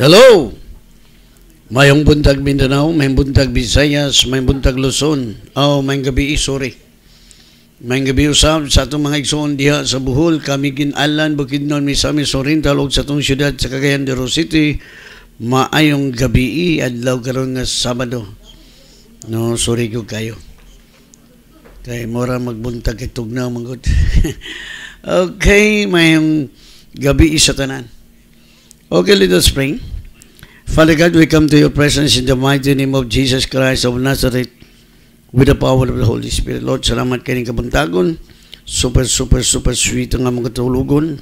Hello! Mayong buntag Mindanao, mayong buntag Visayas, mayong buntag Luzon. Oh, mayong gabi, eh, sorry. Mayong gabi usab sa atong mga igsoon diha sa Bohol, kami Alan, Bukidnon, Misamis, Oriental, ug sa atong syudad sa Cagayan de Oro City. Maayong gabi, eh, adlaw karon nga Sabado. No, sorry ko kayo. Kay mora magbuntag itugnaw magod. okay, mayong gabi eh, sa tanan. Okay, let spring. pray. Father God, we come to your presence in the mighty name of Jesus Christ of Nazareth with the power of the Holy Spirit. Lord, salamat kayo kabuntagon. Super, super, super sweet ang among katulugon.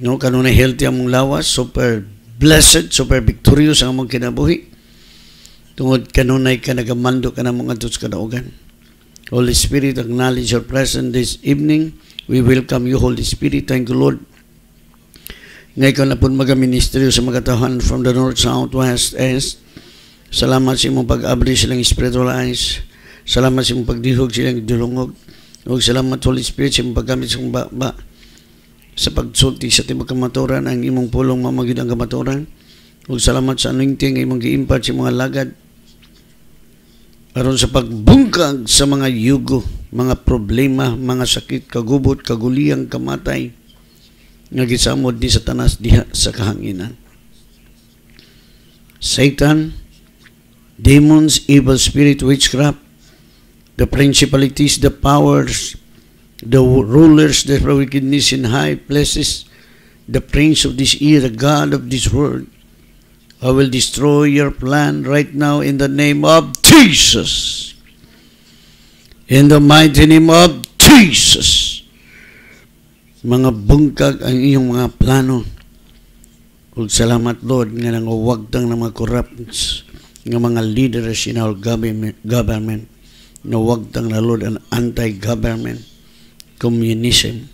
No, kanunay healthy among lawas. Super blessed, super victorious ang among kinabuhi. Tungod kanunay ka nagamando ka na mga atos kadaogan. Holy Spirit, acknowledge your presence this evening. We welcome you, Holy Spirit. Thank you, Lord, Ngay ko na po magaministeryo sa mga tahan from the north, south, west, east. Salamat sa imong pag-abri silang spiritual eyes. Salamat sa imong pagdihog silang dulungog. O salamat Holy Spirit sa imong paggamit sa ba, ba sa pagsulti sa tibok kamaturan ang imong pulong mamagid ang kamaturan. O salamat sa anointing nga imong giimpat sa mga lagad aron sa pagbungkag sa mga yugo, mga problema, mga sakit, kagubot, kaguliyang, kamatay, nga gisamod ni Satanas diha sa kahanginan. Satan, demons, evil spirit, witchcraft, the principalities, the powers, the rulers, the wickedness in high places, the prince of this year, the God of this world, I will destroy your plan right now in the name of Jesus. In the mighty name of Jesus mga bungkag ang iyong mga plano. O salamat Lord nga nangawagtang ng mga corrupt ng mga leaders in our government, government wagtang na Lord ang anti-government communism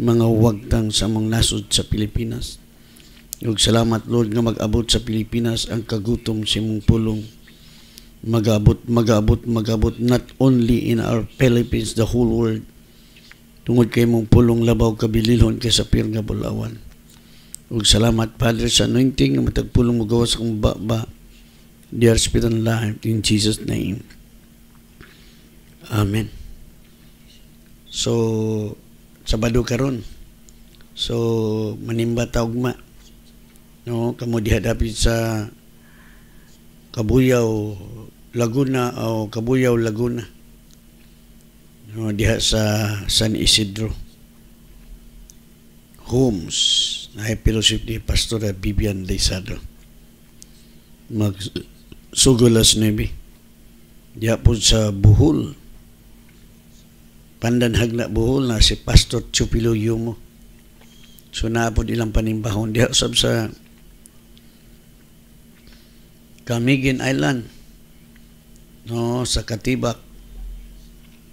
mga wagtang sa mga nasod sa Pilipinas. Ug salamat Lord nga mag-abot sa Pilipinas ang kagutom sa mong pulong. Mag-abot, mag-abot, mag-abot not only in our Philippines, the whole world, tungod kay mong pulong labaw kabililhon kay sa pirnga bulawan. Ug salamat Padre sa anointing nga matag pulong mo gawas sa kong baba. Dear Spirit and life in Jesus name. Amen. So Sabado karon. So manimba ta ugma. No, kamo dihadapit sa Kabuyaw Laguna o Kabuyaw Laguna no, diha sa San Isidro Homes na fellowship ni Pastora Bibian Lizado mag sugulas nibi diha po sa Buhol pandan na Buhol na si Pastor Chupilo Yumo so naapod ilang panimbahon diha sab sa Camigin Island no sa Katibak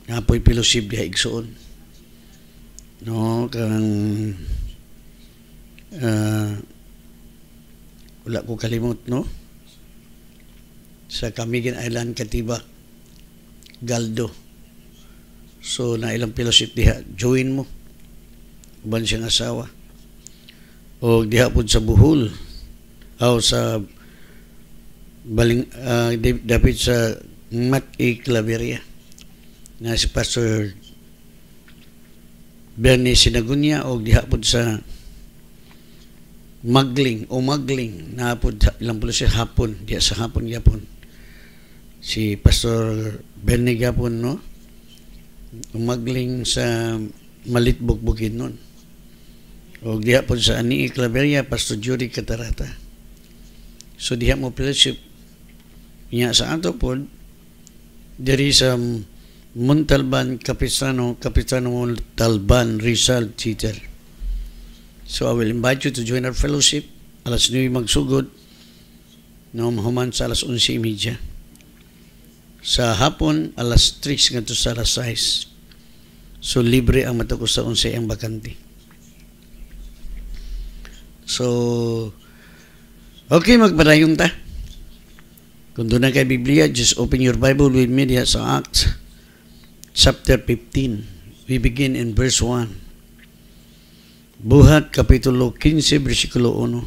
nga po'y fellowship diha igsuon. No, kang uh, ah, wala ko kalimot, no? Sa Camiguin Island, Katiba, Galdo. So, na ilang fellowship diha, join mo. Uban siyang asawa. O diha po sa Buhol. O sa Baling, uh, ah, David sa Mat-i Claveria nga si Pastor Bernie Sinagunya o gihapon sa magling o magling na hapon lang pulo siya hapon diya sa hapon gapon si Pastor Bernie gapon no magling sa malitbog bukid nun o diha po sa ani Claveria Pastor Judy Katarata so diha mo fellowship niya sa ato po diri sa um, Montalban Capistano, Capitano Montalban Rizal Teacher. So I will invite you to join our fellowship. Alas 9 magsugod. No, mahuman sa alas 11.30. Sa hapon, alas 3 nga sa alas 6. So libre ang matukos sa 11 ang bakante. So, okay, magpadayon ta. Kung doon na kay Biblia, just open your Bible with me diha sa Acts chapter 15. We begin in verse 1. Buhat Kapitulo 15, versikulo 1.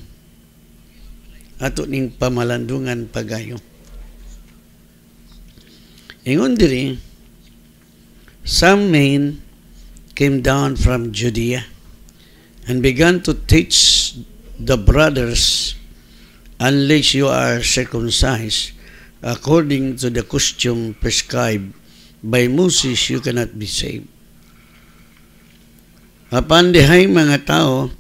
Ato ning pamalandungan pagayo. Ingon diri, some men came down from Judea and began to teach the brothers, unless you are circumcised, according to the custom prescribed by Moses you cannot be saved. Apan dihay mga tao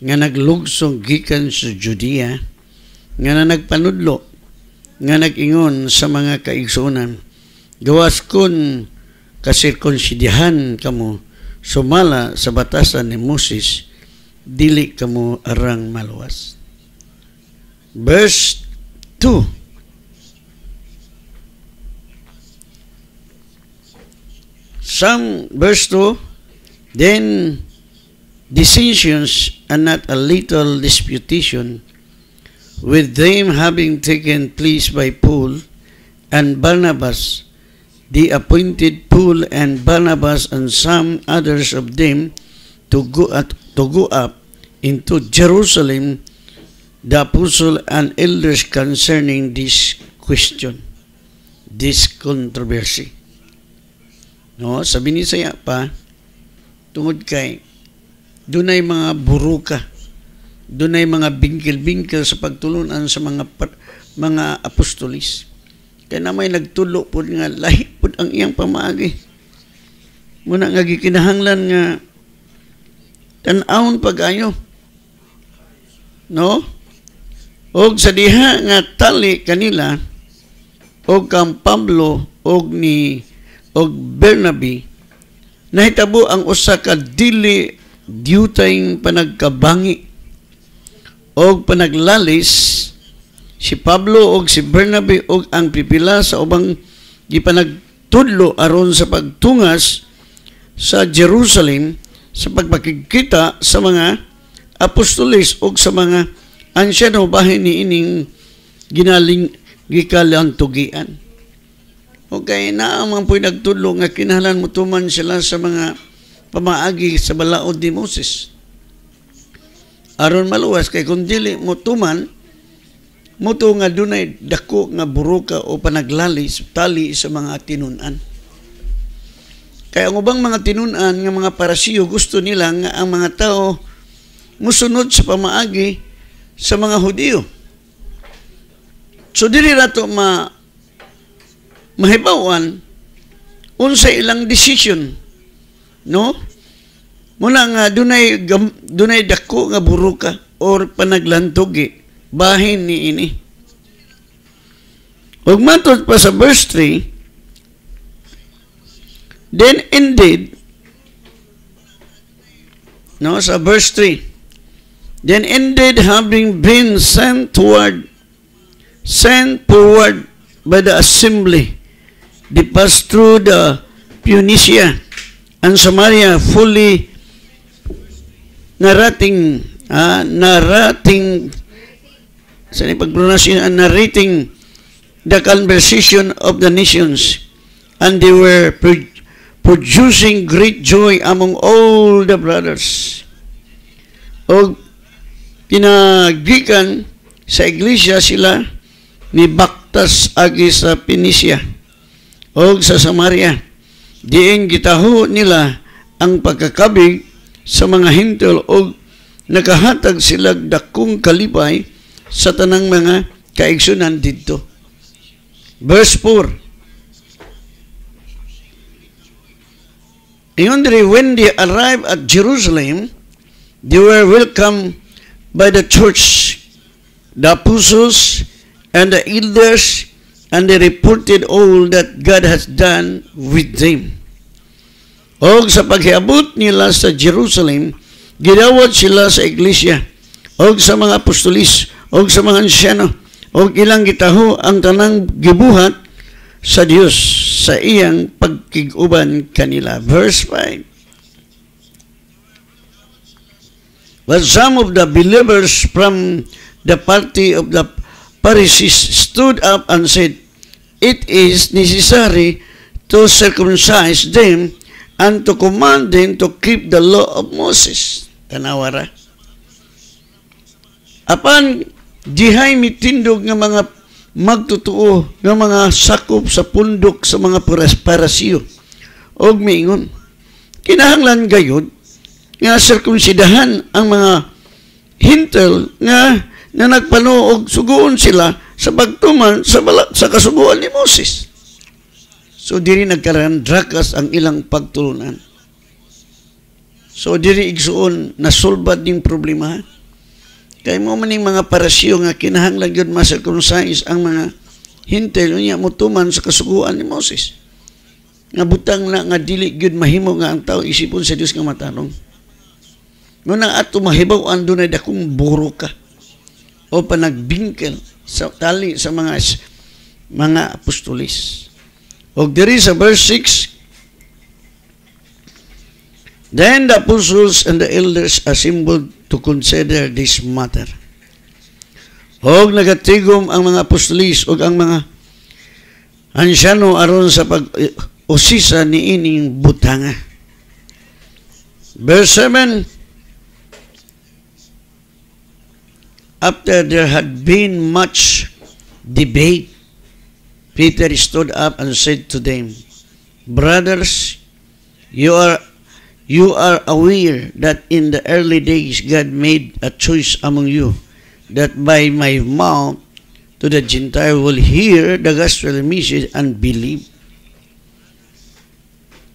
nga naglugsong gikan sa Judea nga na nagpanudlo nga nagingon sa mga kaigsunan gawas kun kasirkonsidihan kamo sumala sa batasan ni Moses dili kamo arang maluwas verse 2 Some, verse 2, then dissensions and not a little disputation, with them having taken place by Paul and Barnabas, they appointed Paul and Barnabas and some others of them to go, at, to go up into Jerusalem, the apostle and elders concerning this question, this controversy. No, sabi ni saya pa, tungod kay, dunay mga buruka, dunay mga bingkil-bingkil sa pagtulunan sa mga mga apostolis. Kaya na may nagtulo po nga, lahi po ang iyang pamaagi. Muna nga gikinahanglan nga, tanawon pag-ayo. No? O sa diha nga tali kanila, o kang Pablo, o ni o Bernabe, nahitabo ang usa ka dili diyutay panagkabangi o panaglalis si Pablo o si Bernabe o ang pipila sa ubang gipanagtudlo aron sa pagtungas sa Jerusalem sa pagpakikita sa mga apostolis o sa mga ansyano bahin ni ining ginaling gikalantugian. O kay na man po'y nagtulong nga kinahanglan mo tuman sila sa mga pamaagi sa balaod ni Moses. Aron maluwas kay kung dili mo tuman mo to nga dunay dako nga buruka o panaglalis tali sa mga tinunan. Kaya ang ubang mga tinunan nga mga parasiyo gusto nila nga ang mga tao musunod sa pamaagi sa mga Hudiyo. So dili rato ma mahibawan unsa ilang decision no muna nga dunay dunay dako nga buruka or panaglantog bahin ni ini ug matod pa sa verse 3 Then indeed, no, sa verse 3, Then indeed, having been sent toward, sent toward by the assembly, They passed through the Phoenicia and Samaria, fully narrating, uh, narrating, saan ipag-pronunciation, uh, narrating the conversation of the nations. And they were pro producing great joy among all the brothers. O pinagikan sa iglesia sila ni Baktas agi sa Phoenicia o sa Samaria. Diin gitaho nila ang pagkakabig sa mga hintil o nakahatag sila dakong kalipay sa tanang mga kaigsunan dito. Verse 4 Ingon when they arrived at Jerusalem, they were welcomed by the church, the apostles, and the elders, and they reported all that God has done with them. O sa paghiabot nila sa Jerusalem, gidawat sila sa iglesia, o sa mga apostolis, o sa mga ansyano, o ilang gitaho ang tanang gibuhat sa Dios sa iyang pagkiguban kanila. Verse 5. But some of the believers from the party of the Pharisees stood up and said, It is necessary to circumcise them and to command them to keep the law of Moses. Tanawara. Apan, dihay mitindog ng mga magtutuo ng mga sakop sa pundok sa mga parasiyo. Og mingon, kinahanglan gayon nga sirkumsidahan ang mga hintel nga nga nagpanuog suguon sila sa pagtuman sa, bala, sa kasuguan ni Moses. So diri nagkaran drakas ang ilang pagtulunan. So diri igsuon na nasulbad ning problema. Kay mo maning mga parasyo nga kinahanglan gyud masircumcise ang mga hintel niya mutuman sa kasuguan ni Moses. Nga butang na nga dili gyud mahimo nga ang tao isipon sa Dios nga matanong. Muna ato mahibaw andunay dakong buro ka o panagbingkal sa tali sa mga mga apostolis. Og diri sa verse 6 Then the apostles and the elders assembled to consider this matter. Og nagatigom ang mga apostolis og ang mga ansyano aron sa pag eh, usisa ni ining butanga. Verse 7 after there had been much debate, Peter stood up and said to them, Brothers, you are, you are aware that in the early days God made a choice among you, that by my mouth to the Gentile will hear the gospel message and believe.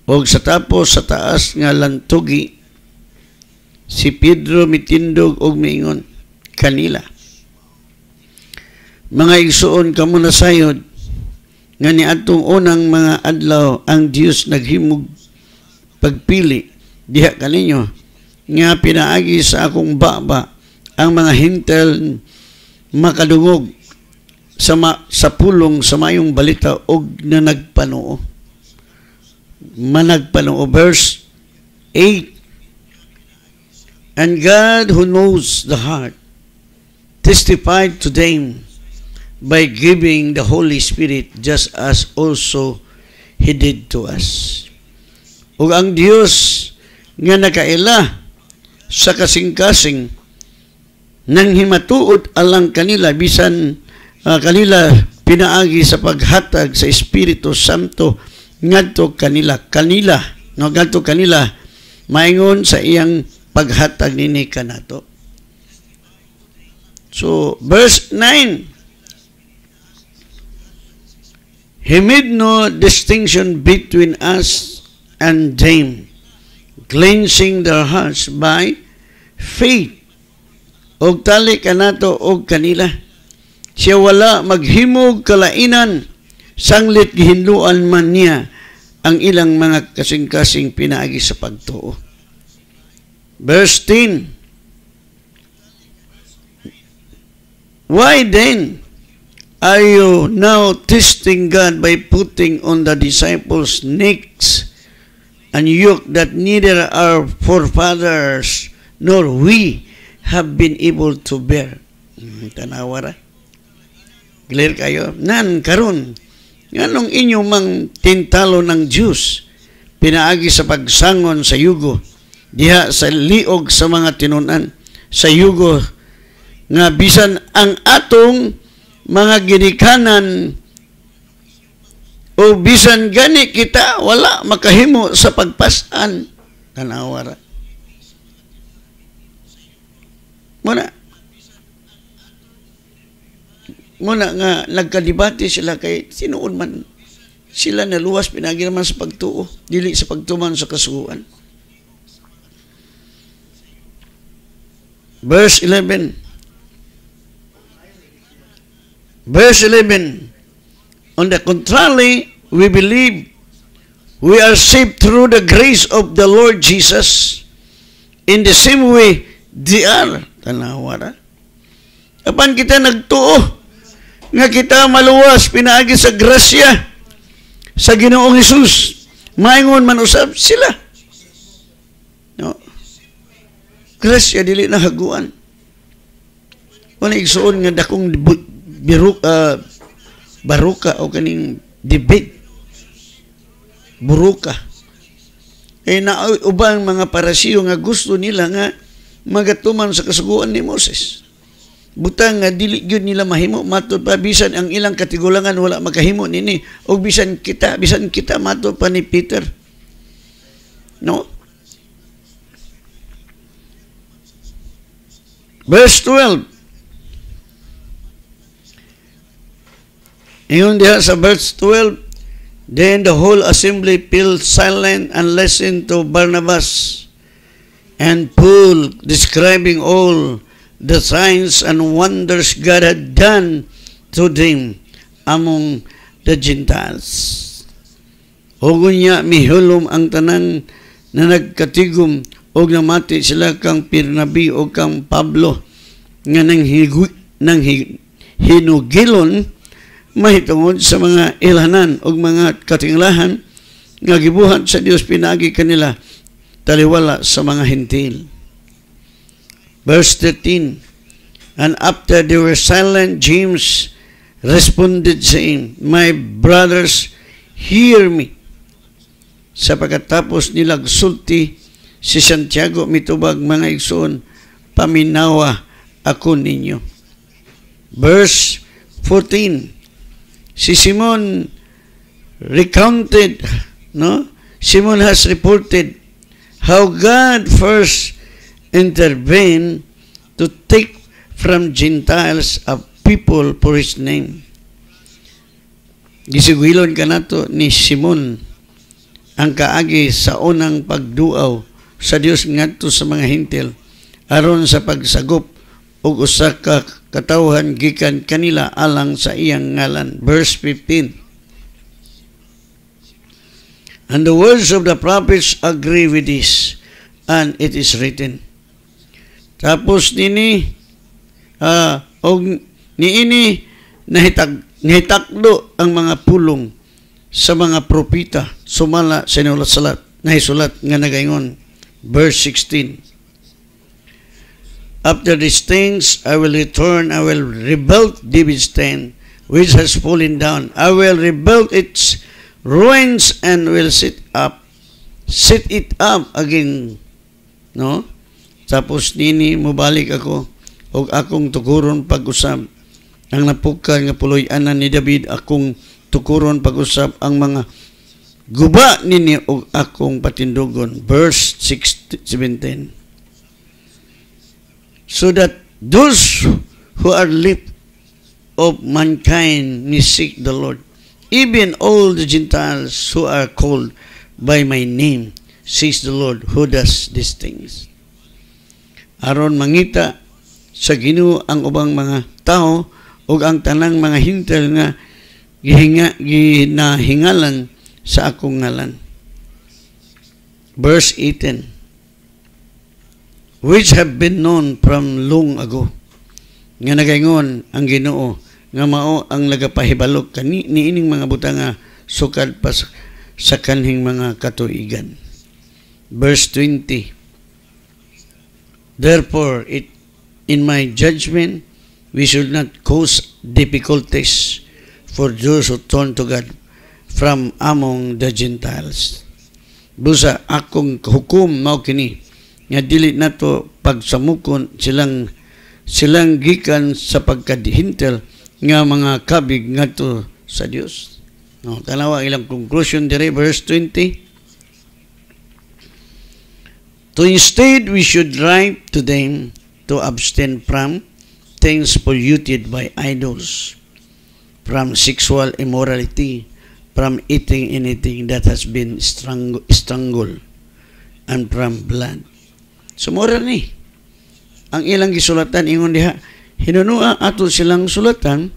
Og sa tapos sa taas nga lantugi, si Pedro mitindog og miingon, kanila. Mga igsuon kamo na sayod nga ni atong unang mga adlaw ang Dios naghimog pagpili diha kaninyo nga pinaagi sa akong baba ang mga hintel makadungog sa, ma, sa pulong sa mayong balita og na nagpanoo managpanoo verse 8 and God who knows the heart testified to them by giving the Holy Spirit just as also He did to us. O ang Diyos nga nakaila sa kasing-kasing nang himatuod alang kanila bisan uh, kanila pinaagi sa paghatag sa Espiritu Santo ngadto kanila kanila no ngadto kanila maingon sa iyang paghatag nini kanato So, verse 9. He made no distinction between us and them, cleansing their hearts by faith. Og tali kanato og kanila. Siya wala maghimog kalainan sanglit gihinluan man niya ang ilang mga kasing-kasing pinaagi sa pagtuo. Verse 10 Why then are you now testing God by putting on the disciples' necks and yoke that neither our forefathers nor we have been able to bear? Hmm, Tanawara. Clear kayo? Nan, karon. Anong inyong mang tintalo ng Diyos? Pinaagi sa pagsangon sa yugo, diha sa liog sa mga tinunan, sa yugo nga bisan ang atong mga ginikanan o bisan gani kita wala makahimo sa pagpasan tanawara muna muna nga nagkadebate sila kay sinuon man sila na luwas pinagi naman sa pagtuo dili sa pagtuman sa kasuhan verse 11 Verse 11, On the contrary, we believe we are saved through the grace of the Lord Jesus in the same way they are. Tanawa Apan kita nagtuo nga kita maluwas pinaagi sa grasya sa Ginoong Hesus. Maingon man usab sila. No. Grasya dili na haguan. Wala igsuon nga dakong biruk, uh, baruka o kaning debate. Buruka. Kaya eh, na ubang mga parasiyo nga gusto nila nga magatuman sa kasuguan ni Moses. Butang nga dili gyud nila mahimo matod pa bisan ang ilang katigulangan wala makahimo nini og bisan kita bisan kita matod pa ni Peter. No? Verse 12 Ingon diha sa verse 12, Then the whole assembly fell silent and listened to Barnabas and Paul describing all the signs and wonders God had done to them among the Gentiles. Hugon niya mihulom ang tanan na nagkatigom o namati sila kang Pirnabi o kang Pablo nga nang, hig- nang hig- hinugilon mahitungod sa mga ilhanan o mga katinglahan nga gibuhat sa Dios pinagi kanila taliwala sa mga hintil. Verse 13, And after they were silent, James responded saying, My brothers, hear me. Sa pagkatapos nilag sulti, si Santiago mitubag mga igsoon, paminawa ako ninyo. Verse 14, si Simon recounted, no? Simon has reported how God first intervened to take from Gentiles a people for His name. Gisigwilon ka nato ni Simon ang kaagi sa unang pagduaw sa Dios ngadto sa mga hintil aron sa pagsagop og usa ka katawhan gikan kanila alang sa iyang ngalan. Verse 15. And the words of the prophets agree with this, and it is written. Tapos nini, uh, og niini, nahitag, nahitakdo ang mga pulong sa mga propita sumala sa inulat salat na isulat nga nagaingon verse 16 After these things, I will return, I will rebuild David's tent, which has fallen down. I will rebuild its ruins and will set up, set it up again. No? Tapos nini, mubalik ako, o akong tukuron pag-usap. Ang napukan nga puloy anan ni David, akong tukuron pag-usap ang mga guba nini o akong patindugon. Verse 16, 17 so that those who are left of mankind may seek the Lord. Even all the Gentiles who are called by my name, says the Lord, who does these things. Aron mangita sa Ginoo ang ubang mga tao ug ang tanang mga hintel nga gihinga ginahingalan sa akong ngalan. Verse 18 which have been known from long ago nga nagaingon ang Ginoo nga mao ang nagapahibalok kani niining mga butanga sukad pa sa, sa kanhing mga katuigan verse 20 therefore it in my judgment we should not cause difficulties for those who turn to God from among the Gentiles. Busa akong hukom mao kini nga dili nato pagsamukon silang silang gikan sa pagkadihintel nga mga kabig ngadto sa Dios. No, tanawa ilang conclusion dire verse 20. To instead we should drive to them to abstain from things polluted by idols, from sexual immorality, from eating anything that has been strangled, and from blood. Sumura ni. Ang ilang gisulatan, ingon diha, hinunua ato silang sulatan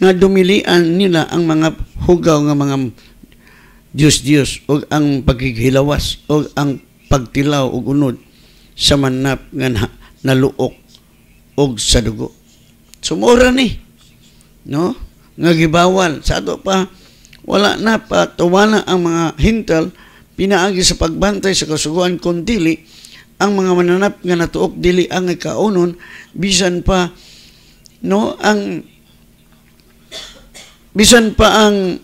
nga dumilian nila ang mga hugaw nga mga Diyos-Diyos o ang paghihilawas o ang pagtilaw o unod sa manap nga na, naluok o sa dugo. Sumura ni. No? Nga gibawal. Sa ato pa, wala na pa tuwana ang mga hintal pinaagi sa pagbantay sa kasuguan kundili ang mga mananap nga natuok dili ang kaunon bisan pa no ang bisan pa ang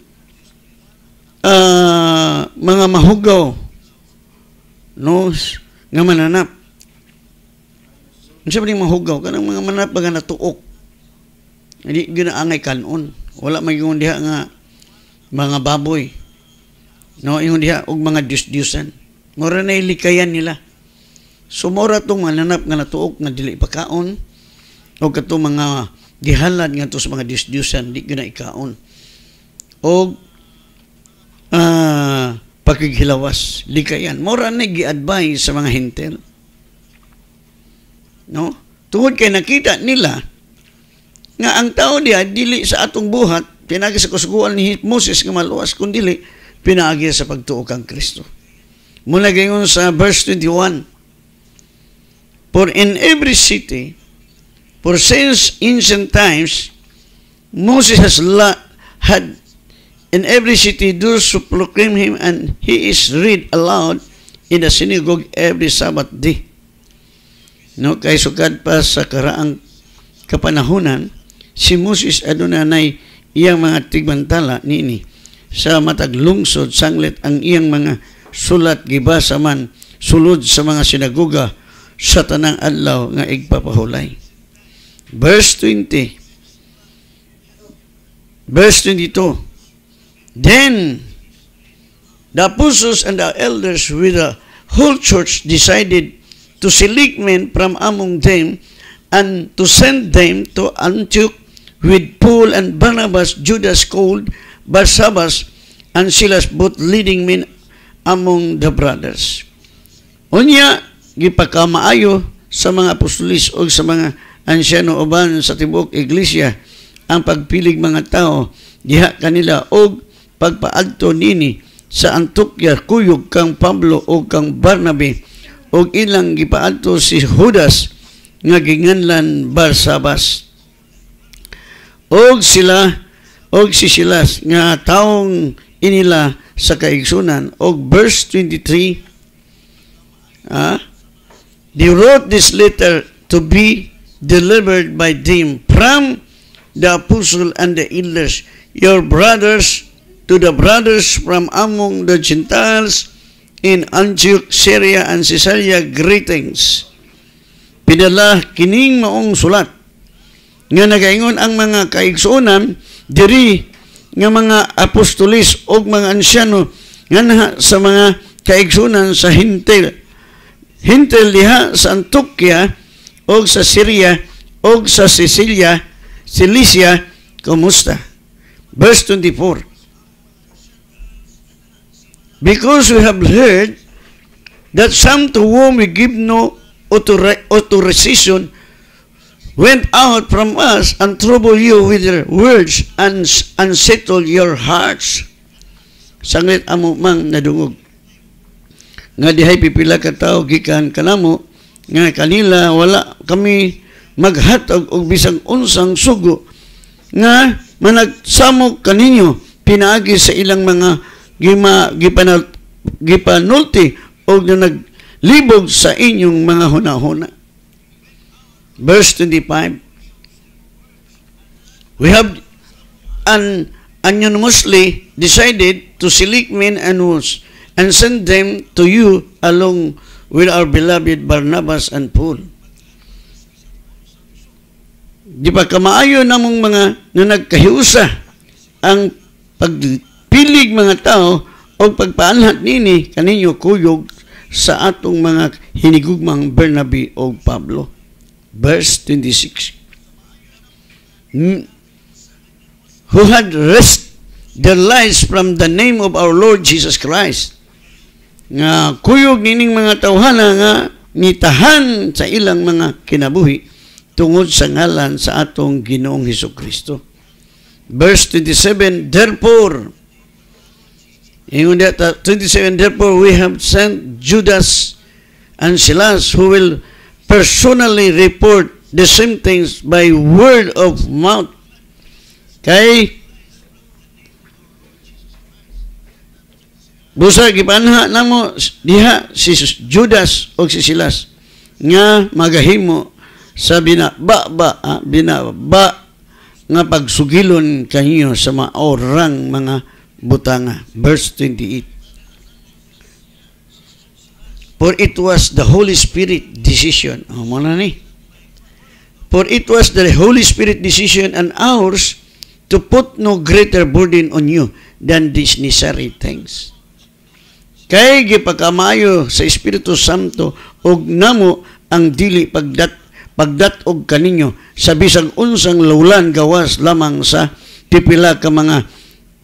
uh, mga mahugaw no nga mananap unsa ano man mahugaw kanang mga mananap nga natuok di ginaangay kanon wala may diha nga mga baboy no ingon diha og mga dius-diusan mura na ilikayan nila Sumura so, itong mananap nga natuok nga dili ipakaon o kato mga gihalad nga to sa mga disdusan di ko na ikaon. O uh, ah, pakighilawas, likayan. Mora na gi-advise sa mga hintel. No? Tungod kay nakita nila nga ang tao niya dili sa atong buhat pinaagi sa kasuguan ni Moses nga maluwas kundi pinaagi sa pagtuo kang Kristo. Mula gayon sa verse 21, For in every city, for since ancient times, Moses has had in every city those who proclaim him, and he is read aloud in the synagogue every Sabbath day. No, kay sukad pa sa karaang kapanahunan, si Moses adunanay iyang mga tigbantala nini sa matag lungsod sanglit ang iyang mga sulat gibasa man sulod sa mga sinagoga sa tanang adlaw nga igpapahulay. Verse 20. Verse 22. Then the apostles and the elders with the whole church decided to select men from among them and to send them to Antioch with Paul and Barnabas, Judas called Barsabbas, and Silas, both leading men among the brothers. Unya, gipakamaayo sa mga apostolis o sa mga ansyano uban sa tibuok iglesia ang pagpilig mga tao diha kanila og pagpaadto nini sa Antukya kuyog kang Pablo o kang Barnabe o ilang gipaadto si Judas nga ginganlan Barsabas og sila og si Silas nga taong inila sa kaigsunan og verse 23 ah They wrote this letter to be delivered by them from the apostle and the elders, your brothers, to the brothers from among the Gentiles in Antioch, Syria, and Caesarea, greetings. Pinala kining maong sulat nga nagaingon ang mga kaigsuonan diri nga mga apostolis o mga ansyano nga sa mga kaigsunan sa hintil hintil diha sa Antukya o sa Syria o sa Sicilia, Cilicia, kumusta? Verse 24. Because we have heard that some to whom we give no authorization went out from us and troubled you with their words and unsettled your hearts. Sanglit amo mang nadungog nga dihay pipila ka tawo gikan kanamo nga kanila wala kami maghatag og bisang unsang sugo nga managsamok kaninyo pinaagi sa ilang mga gima gipanal, gipanulti o na naglibog sa inyong mga hunahuna. Verse 25, We have an anonymously decided to select men and wounds and send them to you along with our beloved Barnabas and Paul. Di ba kamaayo namong mga na nagkahiusa ang pagpilig mga tao o pagpaanhat nini kaninyo kuyog sa atong mga hinigugmang Bernabe o Pablo. Verse 26. Hmm. Who had risked their lives from the name of our Lord Jesus Christ nga kuyog nining mga tawhana nga nitahan sa ilang mga kinabuhi tungod sa ngalan sa atong Ginoong Hesus Kristo. Verse 27, Therefore, at 27, Therefore we have sent Judas and Silas who will personally report the same things by word of mouth. Kay Busa gipanha namo diha si Judas o si Silas nga magahimo sa binaba ba ah, binaba nga pagsugilon kayo sa orang mga butanga. Verse 28. For it was the Holy Spirit decision. O, oh, muna ni. For it was the Holy Spirit decision and ours to put no greater burden on you than these necessary things. Kay gipakamayo sa Espiritu Santo og namo ang dili pagdat pagdatog kaninyo sa bisag unsang lawlan gawas lamang sa pipila ka mga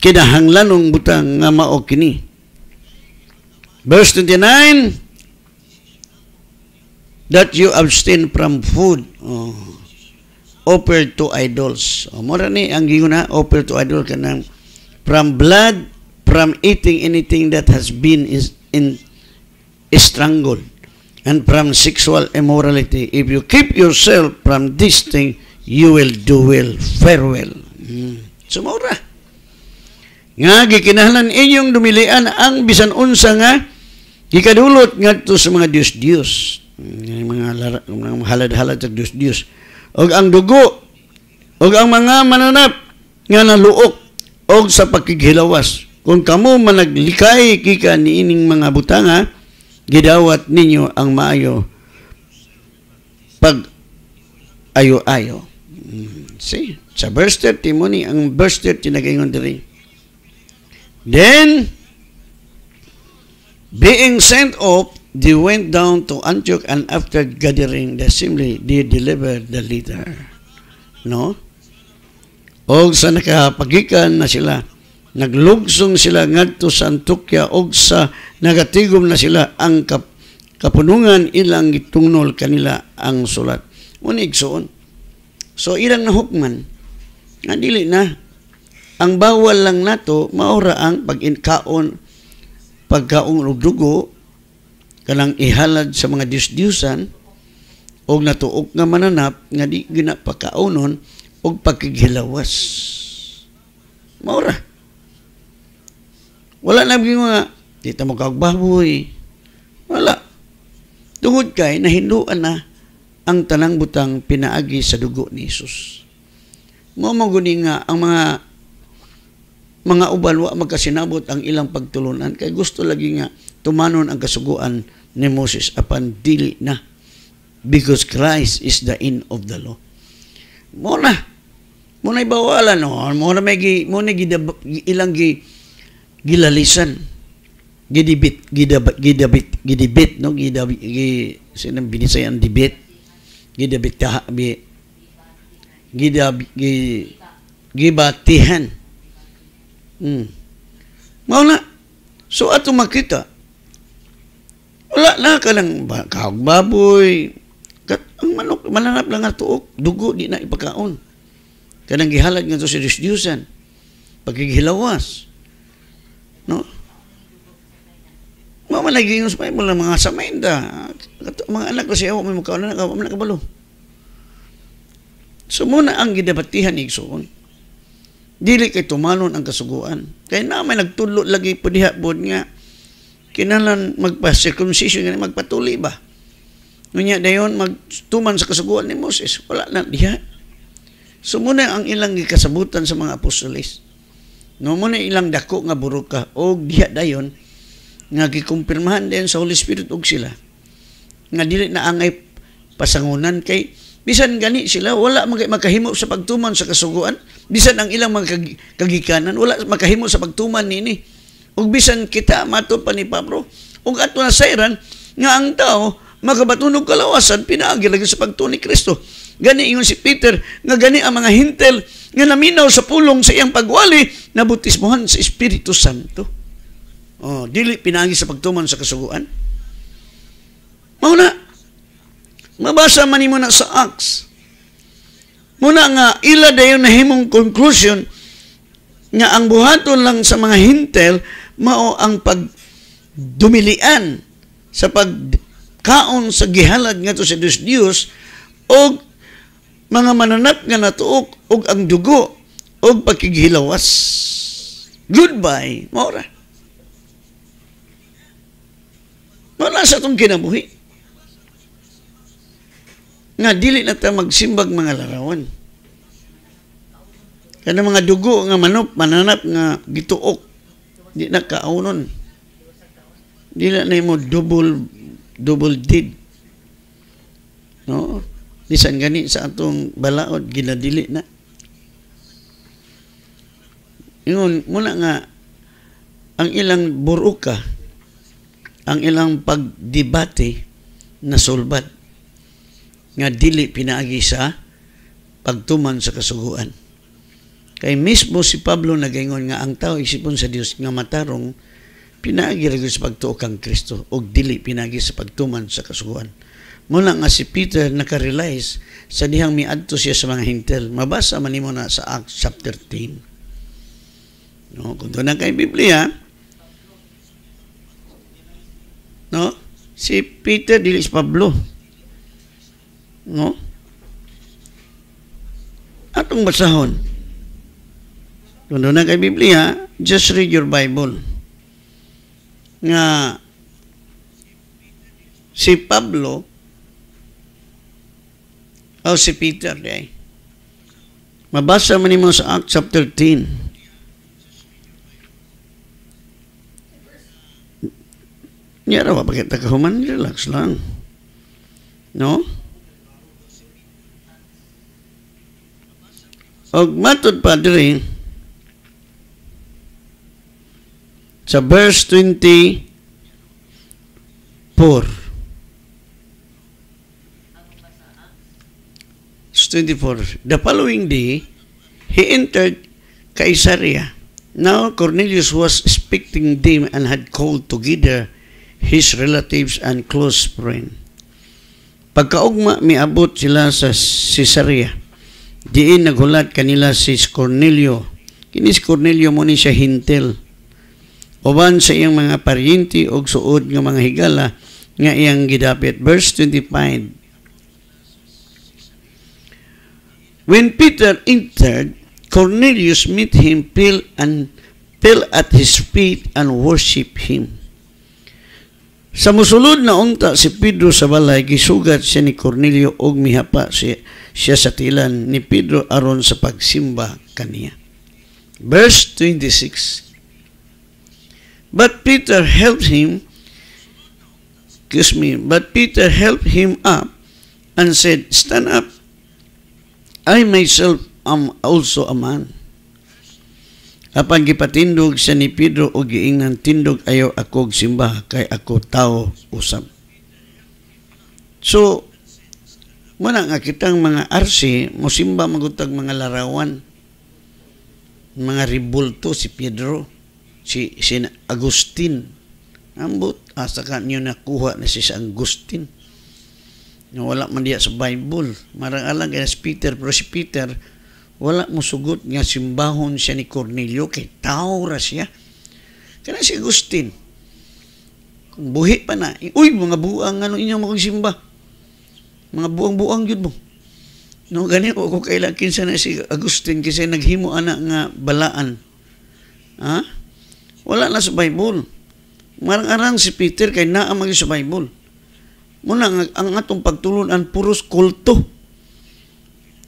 kinahanglanong butang nga mao kini. Verse 29 that you abstain from food oh, offered to idols. Oh, mura ni ang giyuna offered to idol kanang from blood from eating anything that has been in, in strangled and from sexual immorality. If you keep yourself from this thing, you will do well. Farewell. Hmm. Sumura. Nga gikinahlan inyong dumilian ang bisan unsa nga gikadulot ngadto sa mga Dios-Dios. Mga halad-halad sa Dios-Dios. Og ang dugo og ang mga mananap nga naluok og sa pagkighilawas kung kamo managlikay kika niining mga butanga, gidawat ninyo ang maayo pag ayo-ayo. Hmm, see? Sa verse 30 mo ni, ang verse 30 nagayon diri. Then, being sent off, they went down to Antioch and after gathering the assembly, they delivered the leader. No? O sa nakapagikan na sila, Naglugsong sila ngadto sa Antukya og sa nagatigom na sila ang kap kapunungan ilang gitungnol kanila ang sulat. Unig soon. So ilang nahukman, nga dili na. Ang bawal lang nato maura ang pag-inkaon, pagkaong dugo, kanang ihalad sa mga diyos-diyosan, o natuok nga mananap, nga di ginapakaonon, o pagkigilawas. Maura. Wala na yung mga, dito mo baboy. Wala. Tungod kay, nahinduan na ang tanang butang pinaagi sa dugo ni Jesus. Mamaguni nga ang mga mga uban wa magkasinabot ang ilang pagtulunan kay gusto lagi nga tumanon ang kasuguan ni Moses apan dili na because Christ is the end of the law. Mo na mo na no, mo na may gi, mo na gi, ilang gi gilalisan gidibit gidabit gidabit gidibit no gidabit gi, sinang binisayan dibit gidabit ta bi gidab gi gibatihan hmm. mao na so ato makita wala na ka lang kaog kat ang manok malanap lang ato oh, dugo di na ipakaon kanang gihalad nga to si Diyosan pakigilawas No? Mamalagi yung sa Bible ng mga samainda. Mga anak ko siya, may magkaon na nakabalo. Na, kabalo. So muna ang gidabatihan ni Igsoon. Dili kay tumanon ang kasuguan. Kaya na may nagtulot lagi po diha bod nga kinalan magpa-circumcision nga magpatuli ba. Nunya dayon magtuman sa kasuguan ni Moses. Wala na diha. So muna ang ilang kasabutan sa mga apostolis. No mo na ilang dako nga burok ka og diha dayon nga gikumpirmahan din sa Holy Spirit og sila. Nga dili na angay pasangunan kay bisan gani sila wala man makahimo sa pagtuman sa kasuguan bisan ang ilang mga kagikanan wala makahimo sa pagtuman nini ug bisan kita mato pa ni Pablo ug ato na sayran nga ang tao makabatunog kalawasan pinaagi lagi sa pagtuon ni Kristo gani ingon si Peter nga gani ang mga hintel nga naminaw sa pulong sa iyang pagwali na nabutismohan sa Espiritu Santo. Oh, dili pinangi sa pagtuman sa kasuguan. Mao na mabasa man nimo na sa Acts. Muna nga ila dayon himong conclusion nga ang buhaton lang sa mga hintel mao ang pagdumilian sa pagkaon sa gihalad ngadto sa Dios Dios og mga mananap nga natuok og ang dugo og pagkighilawas. Goodbye, mora. Wala sa itong kinabuhi. Nga, dili na ta magsimbag mga larawan. Kaya mga dugo nga manup, mananap nga gituok, di na kaunon dila na mo double double did no bisan gani sa atong balaod ginadili na ingon muna nga ang ilang buruka ang ilang pagdebate nasulbad nga dili pinaagi sa pagtuman sa kasuguan kay mismo si Pablo nagaingon nga ang tao isipon sa Dios nga matarong pinaagi ra sa pagtuo kang Kristo og dili pinaagi sa pagtuman sa kasuguan Muna nga si Peter nakarealize sa dihang miadto siya sa mga hintel. Mabasa man nimo na sa Acts chapter 10. No, kung doon kay Biblia, no, si Peter dili si Pablo. No? Atong basahon. Kung doon kay Biblia, just read your Bible. Nga si Pablo Oh, si Peter day. Eh. Mabasa man nimo sa Acts chapter 13. Niya raw, pakita ka human, relax lang. No? Og matod pa diri, sa verse 24, 24. The following day, he entered Caesarea. Now Cornelius was expecting them and had called together his relatives and close friends. Pagkaugma, miabot sila sa Caesarea. Diin nagulat kanila si Cornelio. Kinis Cornelio mo ni siya hintel. Uban sa iyang mga paryente o suod ng mga higala nga iyang gidapit. Verse 25, When Peter entered, Cornelius met him, fell, and, fell at his feet, and worshiped him. Sa musulod na unta si Pedro sa balay, gisugat siya ni Cornelio og mihapa siya, siya sa tilan ni Pedro aron sa pagsimba kaniya. Verse 26 But Peter helped him, excuse me, but Peter helped him up and said, Stand up, I myself am also a man. Kapag ipatindog siya ni Pedro o giingnan tindog ayo ako simba kay ako tao usab. So, muna nga kitang mga arsi, musimba magutag mga larawan, mga ribulto si Pedro, si, si Agustin. Ambot, asa ka niyo nakuha na si Agustin nga wala man diya sa Bible. Marang alang kaya si Peter, pero si Peter, wala mo sugot nga simbahon siya ni Cornelio, kay tao ra siya. Kaya si Agustin, kung buhi pa na, uy, mga buang, ano inyong makagsimba? Mga buang-buang yun mo. No, gani ko ko kailan kinsa na si Agustin kasi naghimo ana nga balaan. Ha? Wala na sa Bible. Marang-arang si Peter kay naa magi sa Bible. Muna ang, ang atong pagtulunan puros kulto.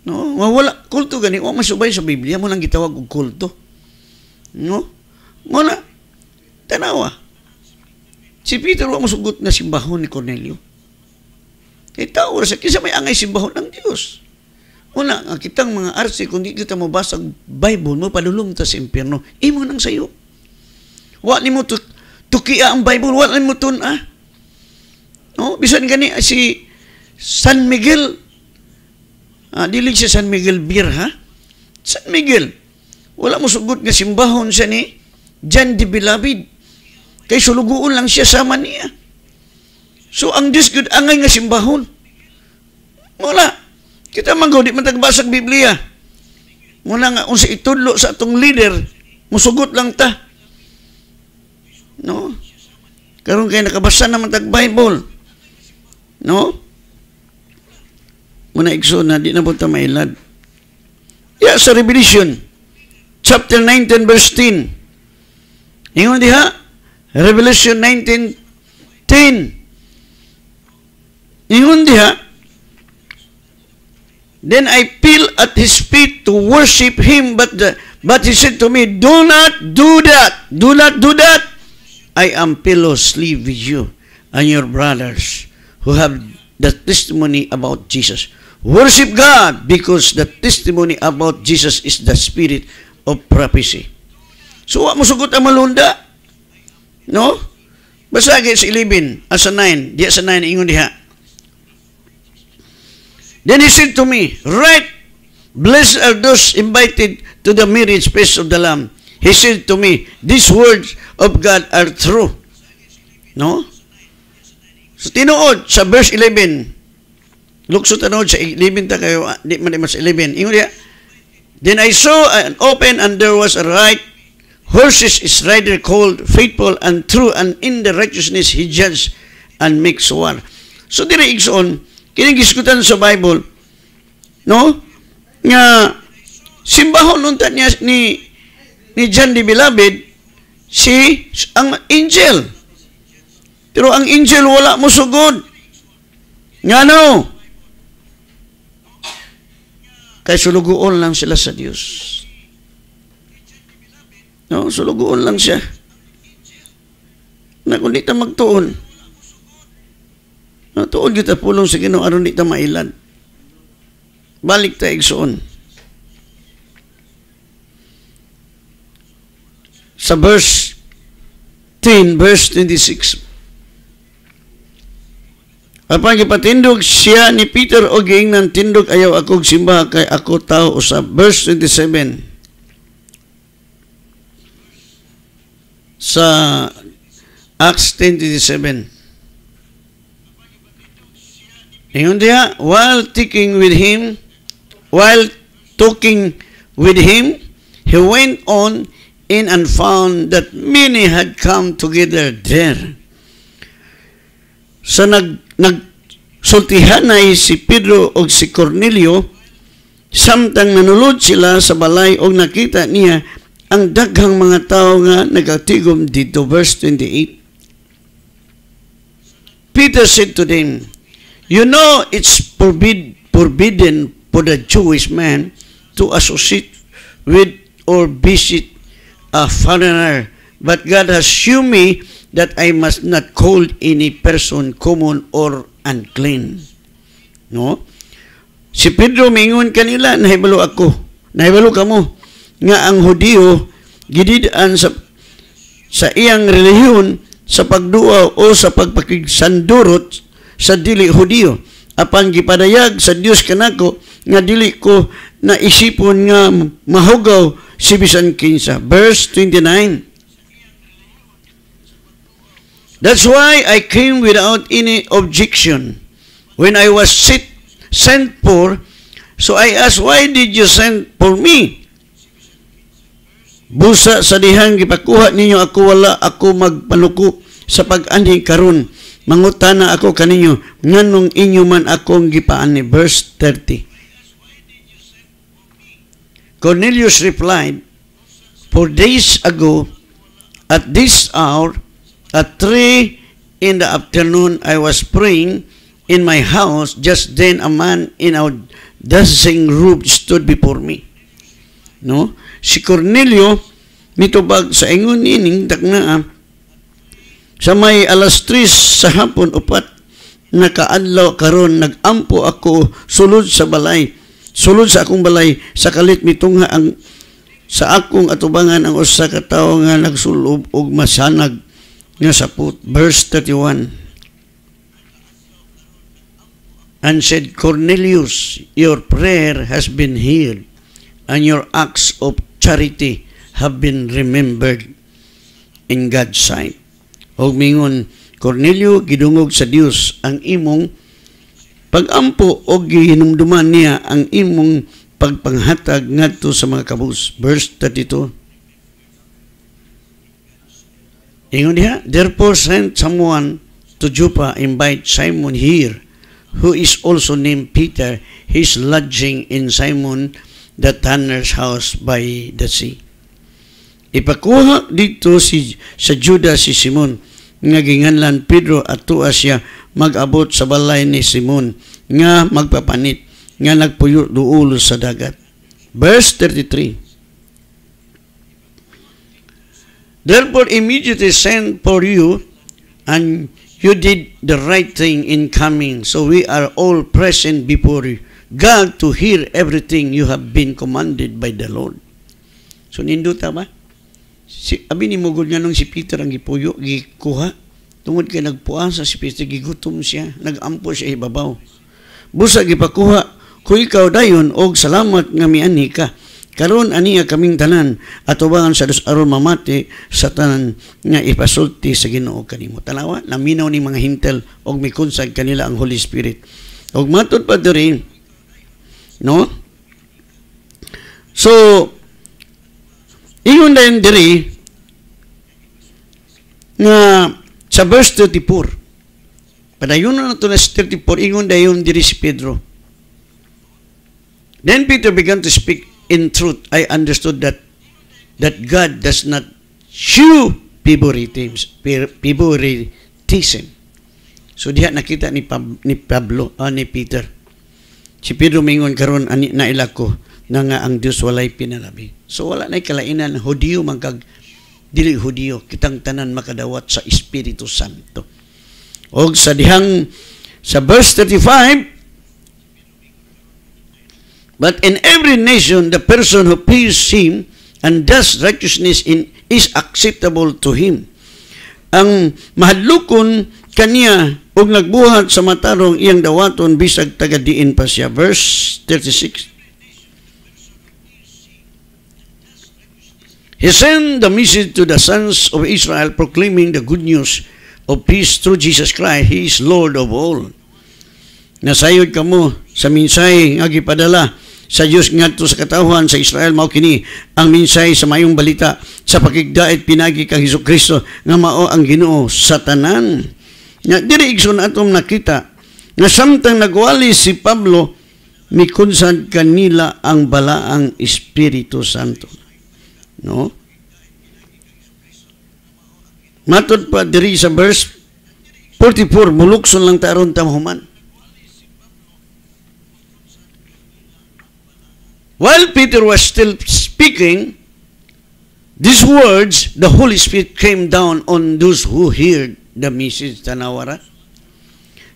No, wala kulto gani, wa masubay sa Biblia mo nang gitawag og kulto. No? Muna tanawa. Si Peter wa masugot na simbahon ni Cornelio. Kay tao sa kinsa may angay simbahon ang Dios. Muna, ang kitang mga arse, kung di kita mabasa ang Bible mo, palulong ta sa impyerno, imo nang sayo. Wa ni mo tukia ang Bible, wa ni mo tun ah. No, bisan gani si San Miguel. Ah, dili si San Miguel Beer ha. San Miguel. Wala mo sugod nga simbahon siya ni John de Bilabid. Kay sulugoon lang siya sama niya. So ang Diyos good angay nga simbahon. Wala. Kita man di man tagbasag Biblia. Muna nga unsa itudlo sa atong leader, musugot lang ta. No? Karon kay nakabasa naman tag Bible. No? Muna ikso na, di na po mailad. Ya, yeah, sa Revelation, chapter 19, verse 10. Ingon diha, Revelation 19, 10. Ingon diha, Then I fell at his feet to worship him, but the, but he said to me, Do not do that. Do not do that. I am fellow slave with you and your brothers who have the testimony about Jesus. Worship God because the testimony about Jesus is the spirit of prophecy. So, wa mo sugot ang malunda. No? Basta again sa 11, asa 9, diya sa 9, ingon diha. Then he said to me, Right, blessed are those invited to the marriage feast of the Lamb. He said to me, These words of God are true. No? So, tinuod sa verse 11. Lukso tanood sa 11 ta kayo, ah, di man mas 11. Ingon niya, Then I saw an open and there was a right horses is rider called faithful and true and in the righteousness he judges and makes war. So diri igsoon, kinigiskutan sa Bible, no? Nga simbahon unta niya ni ni John the Beloved si ang angel pero ang angel wala mo sugod. Nga no? Kay sulugoon lang sila sa Dios. No, sulugoon lang siya. Na kundi ta magtuon. No, tuon kita pulong sa Ginoo aron di ta mailad. Balik ta igsuon. Sa verse 10, verse 26. Apan gipatindog siya ni Peter og giingnan tindog ayaw akong simba kay ako tao usab. Verse 27. Sa Acts 10:27. Ingon diya, while talking with him, while talking with him, he went on in and found that many had come together there. Sa nag nagsultihan na si Pedro o si Cornelio samtang nanulod sila sa balay o nakita niya ang daghang mga tao nga nagatigom dito. Verse 28. Peter said to them, You know it's forbid, forbidden for the Jewish man to associate with or visit a foreigner. But God has shown me that I must not call any person common or unclean. No? Si Pedro mingon kanila, nahibalo ako. Nahibalo ka mo. Nga ang Hudiyo, gididaan sa, sa iyang relihiyon sa pagduwa o sa pagpakigsandurot sa dili Hudiyo. Apang gipadayag sa Dios kanako nga dili ko na isipon nga mahugaw si bisan kinsa. Verse 29. That's why I came without any objection. When I was sit, sent for, so I asked, why did you send for me? Busa sa dihang gipakuha ninyo ako wala ako magpanuko sa pag-ani karon. Mangutana ako kaninyo nganong inyo man akong gipaani verse 30. Cornelius replied, For days ago, at this hour, at 3 in the afternoon, I was praying in my house. Just then, a man in our dancing room stood before me. No? Si Cornelio, mitubag sa ingon ining dakna ah, sa may alas tres sa hapon upat nakaadlaw karon nagampo ako sulod sa balay sulod sa akong balay sa kalit mitungha ang sa akong atubangan ang usa ka tawo nga nagsulob og masanag nga sa put, verse 31. And said, Cornelius, your prayer has been heard, and your acts of charity have been remembered in God's sight. Og mingon, Cornelio, gidungog sa Dios ang imong pagampo o gihinumduman niya ang imong pagpanghatag ngadto sa mga kabus. Verse 32. Ingon diha, therefore send someone to Joppa, invite Simon here, who is also named Peter, his lodging in Simon the tanner's house by the sea. Ipakuha dito si, sa Judas si Simon, nga ginganlan Pedro at tuwa siya mag-abot sa balay ni Simon, nga magpapanit, nga nagpuyo duol sa dagat. Verse 33, Therefore, immediately sent for you, and you did the right thing in coming. So we are all present before you. God to hear everything you have been commanded by the Lord. So ninduta ba? Si, abi ni Mugod nga nung si Peter ang gipuyo, gikuha. Tungod kay nagpuan sa si Peter, gigutom siya, nagampo siya ibabaw. Busa gipakuha, kung ikaw dayon, og salamat nga miani ka. Karon aniya kaming tanan atubangan sa dos aron mamati sa tanan nga ipasulti sa Ginoo kanimo. Talawa naminaw ni mga hintel og mikunsag kanila ang Holy Spirit. Og matud pa diri no? So iyon din diri nga sa verse 34 padayon na to na 34 ingon dayon diri si Pedro Then Peter began to speak in truth, I understood that that God does not chew favoritism. So diha nakita ni, Pab, ni Pablo, ah, ni Peter. Si Pedro mingon karon ani na ila ko na nga ang Dios walay pinalabi. So wala nay kalainan hudiyo man dili hudiyo kitang tanan makadawat sa Espiritu Santo. Og sa dihang sa verse 35 But in every nation, the person who fears Him and does righteousness in, is acceptable to Him. Ang mahalukon kaniya ug nagbuhat sa matarong iyang dawaton bisag tagadiin pa siya. Verse 36. He sent the message to the sons of Israel proclaiming the good news of peace through Jesus Christ. He is Lord of all. Nasayod kamo sa minsay nga gipadala sa Dios ngadto sa katawhan sa Israel mao kini ang minsay sa mayong balita sa pagigdaet pinagi kang Hesukristo nga mao ang Ginoo sa tanan. Nga diri igsoon atom nakita nga samtang nagwali si Pablo mikunsad kanila ang balaang Espiritu Santo. No? Matod pa diri sa verse 44 mulukson lang taron tamuhuman While Peter was still speaking these words, the Holy Spirit came down on those who heard the message. Tanawara.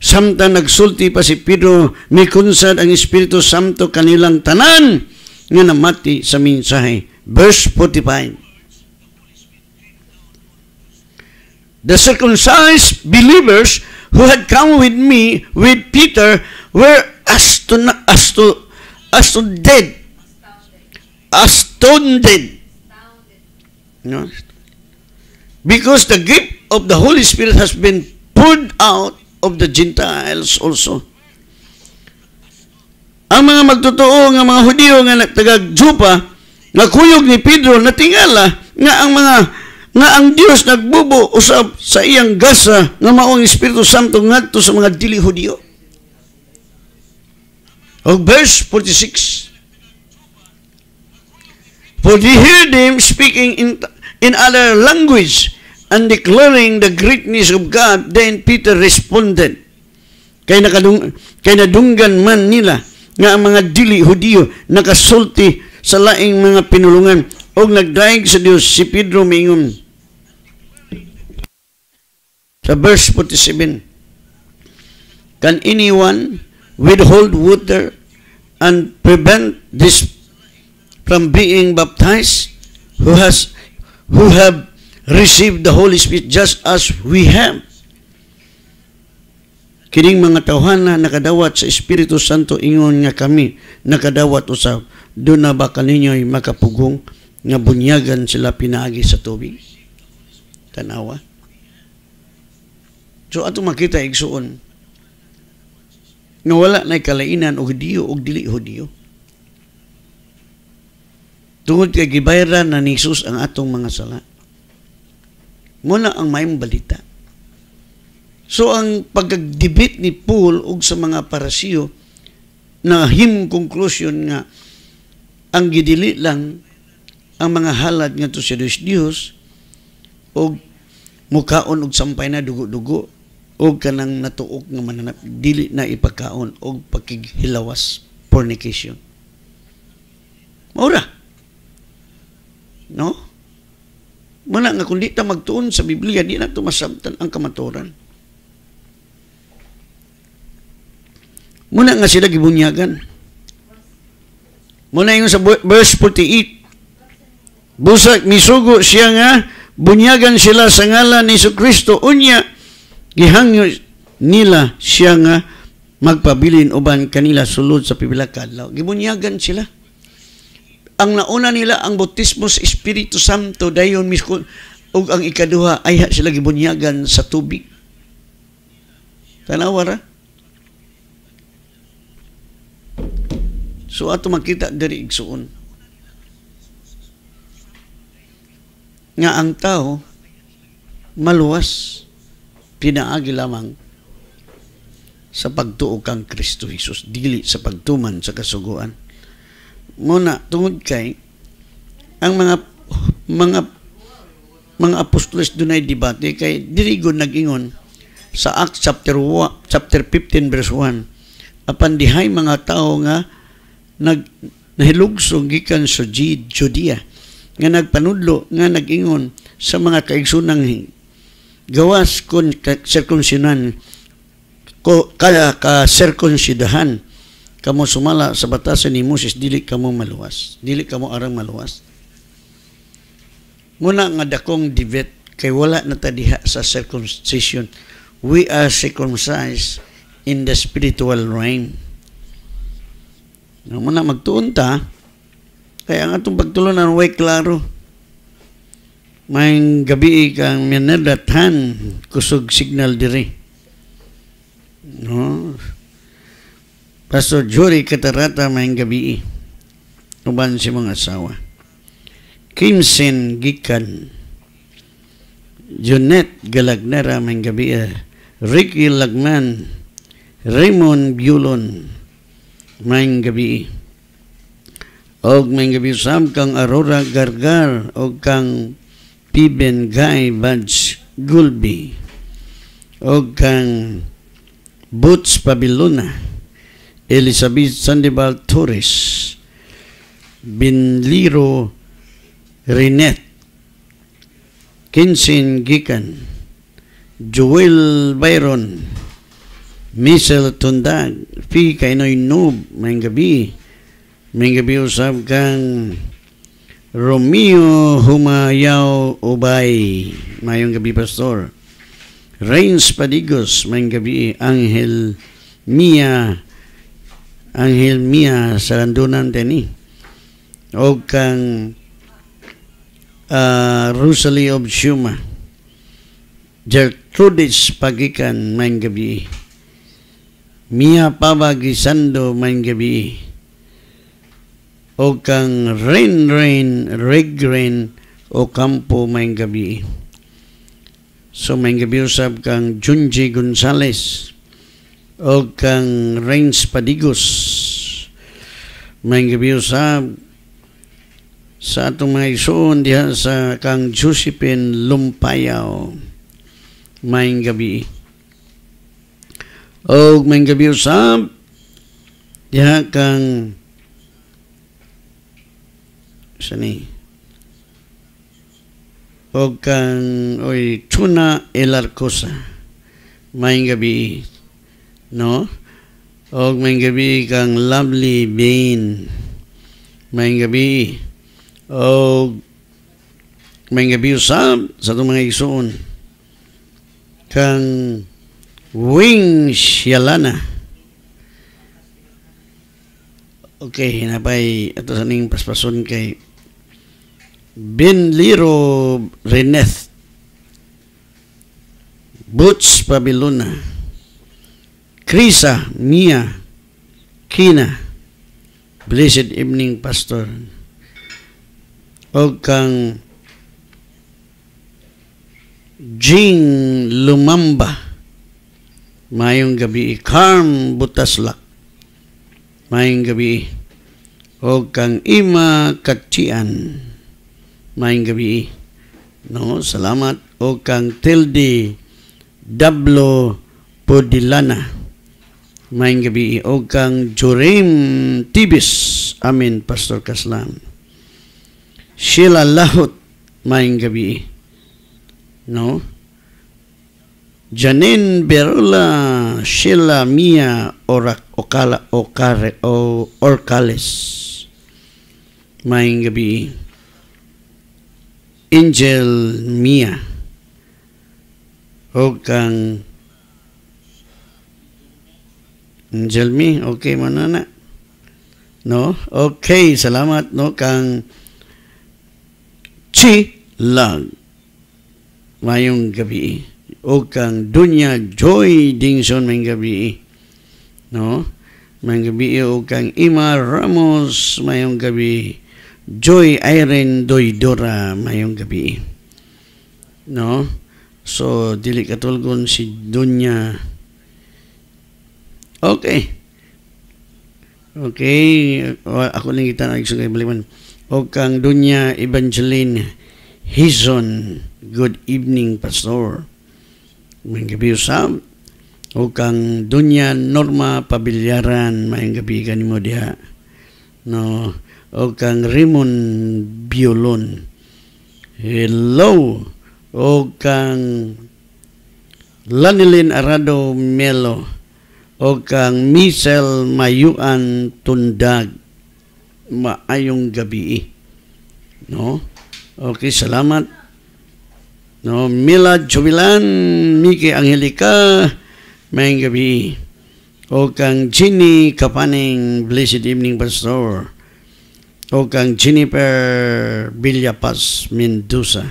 Samtang nagsulti pa si Pedro, mikunsad ang Espiritu Santo kanilang tanan nga namati sa mensahe. Verse 45. The circumcised believers who had come with me, with Peter, were as to, as to, as to dead astounded. No? Because the gift of the Holy Spirit has been poured out of the Gentiles also. Ang mga magtotoo nga mga Hudiyo nga nagtagag Jupa, nga kuyog ni Pedro natingala nga ang mga nga ang Dios nagbubo usab sa iyang gasa nga maong Espiritu Santo ngadto sa mga dili Hudiyo. Og verse 46 For they heard him speaking in, in other language and declaring the greatness of God. Then Peter responded. Kay, nakadung, kay nadunggan man nila nga ang mga dili hudiyo nakasulti sa laing mga pinulungan o nagdaig sa Dios si Pedro mingon sa verse 47 Can anyone withhold water and prevent this from being baptized who has who have received the Holy Spirit just as we have. Kining mga tawhana nakadawat sa Espiritu Santo ingon nga kami nakadawat usab do na ba kaninyo'y makapugong nga bunyagan sila pinaagi sa tubig. Tanawa. So ato makita igsuon nga wala na kalainan og Dio og dili og Dio. Tungod kay gibayaran na ni Jesus ang atong mga sala. Muna ang mayong balita. So ang pagagdibit ni Paul og sa mga parasiyo na him conclusion nga ang gidili lang ang mga halad nga to sa Dios Dios og mukaon og sampay na dugo-dugo og kanang natuok nga mananap dili na ipakaon og paghilawas fornication. Maura. No? Muna nga kung di ta magtuon sa Biblia, di na tumasabtan ang kamaturan. Muna nga sila gibunyagan. Muna yung sa verse 48. Busak misugo siya nga bunyagan sila sa ngalan ni Isu Kristo unya gihangyo nila siya nga magpabilin uban kanila sulod sa pibila kadlaw. Gibunyagan sila ang nauna nila ang bautismo sa Espiritu Santo dayon miskon ug ang ikaduha ay sila gibunyagan sa tubig. Tanawa ra. So ato makita diri igsuon nga ang tao maluwas pinaagi lamang sa pagtuo kang Kristo Hesus dili sa pagtuman sa kasuguan muna tungod kay ang mga mga mga apostoles dunay debate kay dirigo gud nagingon sa Acts chapter 1, chapter 15 verse 1 apan dihay mga tao nga nag nahilugsong gikan sa Judea nga nagpanudlo nga nagingon sa mga kaigsunang gawas kon circumcision ko ka, ka circumcidahan kamo sumala sa batasan ni Moses dili kamo maluwas dili kamo arang maluwas muna nga dakong debate kay wala na ta diha sa circumcision we are circumcised in the spiritual realm no muna magtuon kaya ang atong pagtulunan way klaro may gabi kang minadatan kusog signal diri no Pastor Jury Katarata mayang gabi eh. uban si mga asawa. Kimsen Gikan Junet Galagnera mayang gabi eh. Ricky Lagman Raymond Bulon mayang gabi eh. og mayang gabi sam kang Aurora Gargar og kang Piben Guy Badge Gulbi og kang Boots Pabiluna Elizabeth Sandoval Torres, Binliro Rinet, Kinsin Gikan, Joel Byron, Michelle Tundag, Pi Kainoy Noob, may gabi, may gabi usab kang Romeo Humayaw Ubay, mayong gabi pastor, Rains Padigos, may gabi, Angel Mia ang hilmiya sa landunan din eh. o kang uh, Rosalie of Shuma Gertrudis pagikan man gabi Mia pabagisando man gabi o kang rain rain reg rain o kampo man gabi So may gabi usab kang Junji Gonzales o kang Range Padigos. May gabi usab sa atong mga isuon diha sa kang Josephine Lumpayaw. May gabi. O may gabi usab diha kang sani o kang oy Tuna Elarcosa. May gabi no? O may gabi kang lovely bean. May gabi. O may gabi usab sa itong mga igsoon. Kang wings yalana. Okay, hinapay ato sa ning paspason kay Bin Liro Reneth Boots Pabiluna. Krisa, Mia, Kina, Blessed Evening Pastor, o kang Jing Lumamba, mayong gabi, Carm Butaslak, mayong gabi, o kang Ima Katsian, mayong gabi, no, salamat, o kang Tildi Dablo Podilana, Maayong gabi o kang Jorim Tibis. Amin, Pastor Kaslan. Sheila Lahot. Maayong gabi. No? Janine Berula Sheila Mia Orak Okala Okare O Orkales. Maayong gabi. Angel Mia. O kang Jelmi, okay man na No? Okay, salamat no kang Chi Lag. Mayong gabi. O kang Dunya Joy Dingson may gabi. No? May gabi o kang Ima Ramos mayong gabi. Joy Irene Doidora mayong gabi. No? So, dili katulgon si Dunya Okay. Okay, ako lang kita nagsugay baliman. O kang Dunya Evangeline Hison. good evening, Pastor. Mayang gabi usap. O kang Dunya Norma Pabilyaran, mayang gabi ka mo diha. No, o kang Raymond Biolon. Hello. O kang Lanilin Arado Melo o kang misel mayuan tundag maayong gabi no okay salamat no Mila Jubilan Miki Angelica maayong gabi o kang Ginny Kapaning blessed evening pastor o kang Jennifer Villapas Mendoza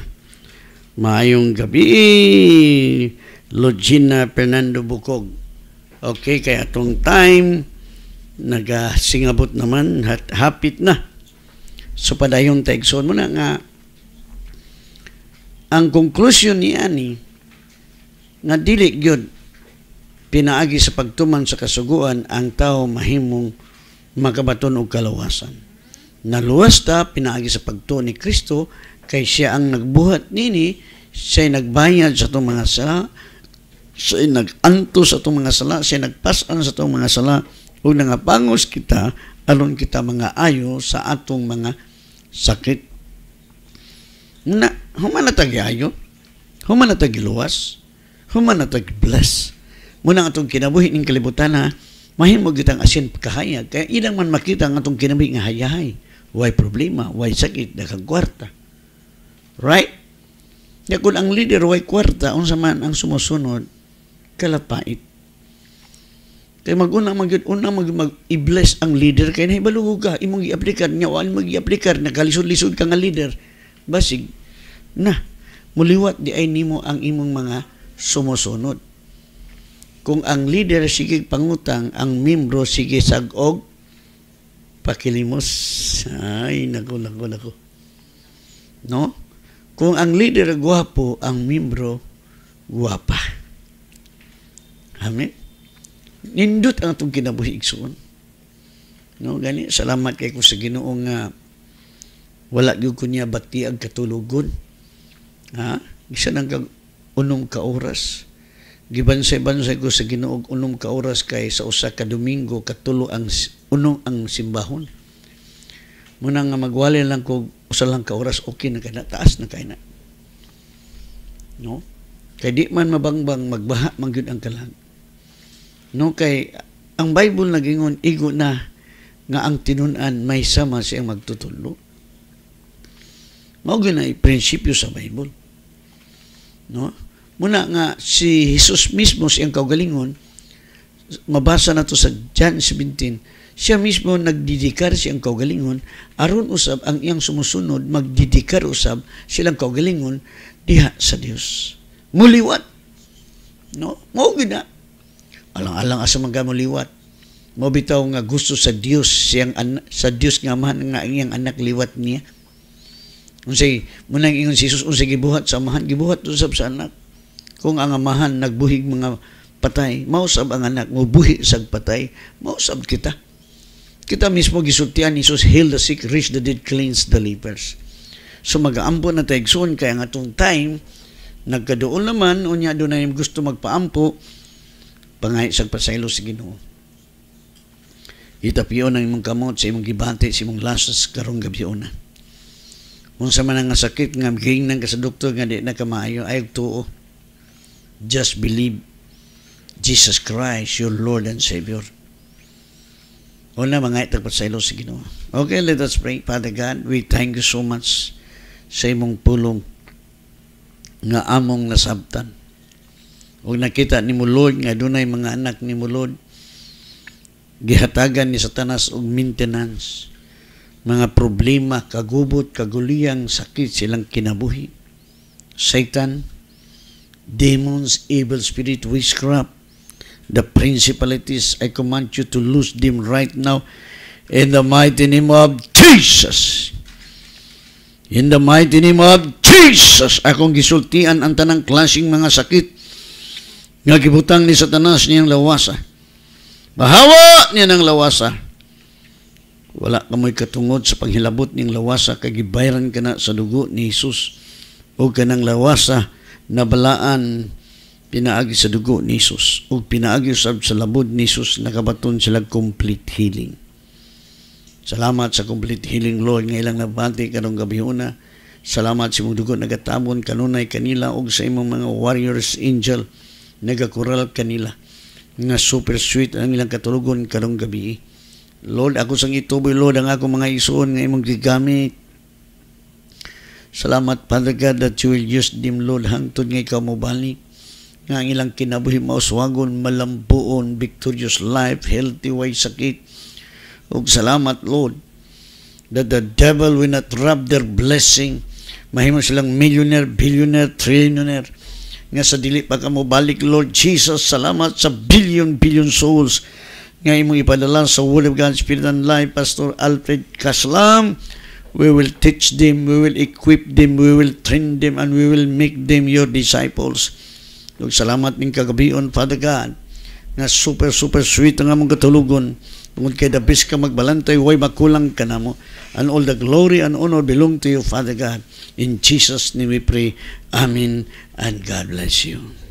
maayong gabi Logina Fernando Bukog Okay, kaya itong time, nagasingabot naman, hat, hapit na. So padayon taigsoon mo na nga, ang conclusion ni Ani, nga dili gyud pinaagi sa pagtuman sa kasuguan ang tao mahimong makabaton og kalawasan. Naluwas ta pinaagi sa pagtuo ni Kristo kay siya ang nagbuhat nini, siya nagbayad sa itong mga sala, siya naganto sa itong mga sala, siya nagpasan sa itong mga sala, o nangapangos kita, aron kita mga ayo sa atong mga sakit. Na, humanatag ayo, humanatag luwas, humanatag bless. Muna ang atong kinabuhi ng kalibutan ha, mahimog itang asin kahayag. Kaya ilang man makita ang atong kinabuhi nga hayahay. Why problema, why sakit, nakang kwarta. Right? Ya, kung ang leader way kwarta, unsa man ang sumusunod, kalapait. Kay maguna magid una mag, mag i-bless ang leader kay nay balugog ka imong gi-aplikar nya wal mag i-aplikar nagalisod-lisod ka nga leader basig na muliwat di ay nimo ang imong mga sumusunod. Kung ang leader sige pangutang, ang membro sige sagog pakilimos. Ay nako nako nako. No? Kung ang leader gwapo, ang membro guwapa. Amen. Nindot ang itong kinabuhi igsoon. No, gani. Salamat kay ko sa ginoong uh, wala gyud kunya niya bati ang katulogon. Ha? Isa nang kag unom ka oras. Gibansay-bansay ko sa ginoong unom ka oras kay sa usa ka Domingo katulo ang unong ang simbahon. Muna nga magwali lang ko usa lang ka oras okay na kana taas na kay No? Kay di man mabangbang magbaha man ang kalang No kay ang Bible nagingon igo na nga ang tinunan may sama siyang magtutudlo. Mao na prinsipyo sa Bible. No? Muna nga si Jesus mismo siyang kaugalingon mabasa nato sa John 17 siya mismo nagdidikar siyang kaugalingon aron usab ang iyang sumusunod magdidikar usab silang kaugalingon diha sa Dios. Muliwat. No? Mao na Alang-alang asa man gamo liwat. Mo bitaw nga gusto sa Dios siyang an- sa Dios nga man nga iyang anak liwat niya. Unsay munang ingon si Jesus unsay gibuhat sa amahan gibuhat usab sa anak. Kung ang amahan nagbuhig mga patay, sab ang anak mo buhi sag patay, sab kita. Kita mismo gisultian ni Jesus, heal the sick, reach the dead, cleanse the lepers. So magaampo na tayo soon, kaya nga itong time, nagkadoon naman, unya doon na gusto magpaampo, Pangay sa pasaylo sa Ginoo. Itapyo ng imong kamot sa imong gibante sa imong lasas karong gabiona. Unsa man ang sakit nga gingnang ka sa doktor nga di na kamaayo ay tuo. Just believe Jesus Christ, your Lord and Savior. Una, mga itagpat sa ilo sa Ginoo. Okay, let us pray. Father God, we thank you so much sa imong pulong nga among nasabtan. O nakita ni mo Lord nga dunay mga anak ni mo Lord gihatagan ni Satanas og maintenance mga problema kagubot kaguliyang sakit silang kinabuhi Satan demons evil spirit witchcraft the principalities I command you to lose them right now in the mighty name of Jesus in the mighty name of Jesus akong gisultian ang tanang klasing mga sakit nga gibutang ni Satanas niyang lawasa. Bahawa niya ng lawasa. Wala ka mo'y katungod sa panghilabot niyang lawasa kay gibayran ka na sa dugo ni Hesus o kanang lawasa na balaan pinaagi sa dugo ni Hesus o pinaagi usab sa labod ni Hesus nakabaton sila complete healing. Salamat sa complete healing Lord nga ilang nabati karong gabi una. Salamat sa si mong dugo nagatabon kanunay kanila og sa imong mga warriors angel nagakural kanila nga super sweet ang ilang katulogon karong gabi. Lord, ako sang ituboy, Lord, ang ako mga isuon nga imong gigamit. Salamat, Father God, that you will use them, Lord, hangtod nga ikaw mo balik. Nga ang ilang kinabuhi mauswagon, malampuon, victorious life, healthy way, sakit. Ug salamat, Lord, that the devil will not rob their blessing. Mahimo silang millionaire, billionaire, trillionaire, nga sa dili pa ka mo balik Lord Jesus salamat sa billion billion souls nga imong ipadala sa Word of God Spirit and Life Pastor Alfred Kaslam we will teach them we will equip them we will train them and we will make them your disciples Lord salamat ning kagabion Father God nga super super sweet nga mong katulogon Tungod kay the ka magbalantay, way makulang ka na mo. And all the glory and honor belong to you, Father God. In Jesus' name we pray. Amen. And God bless you.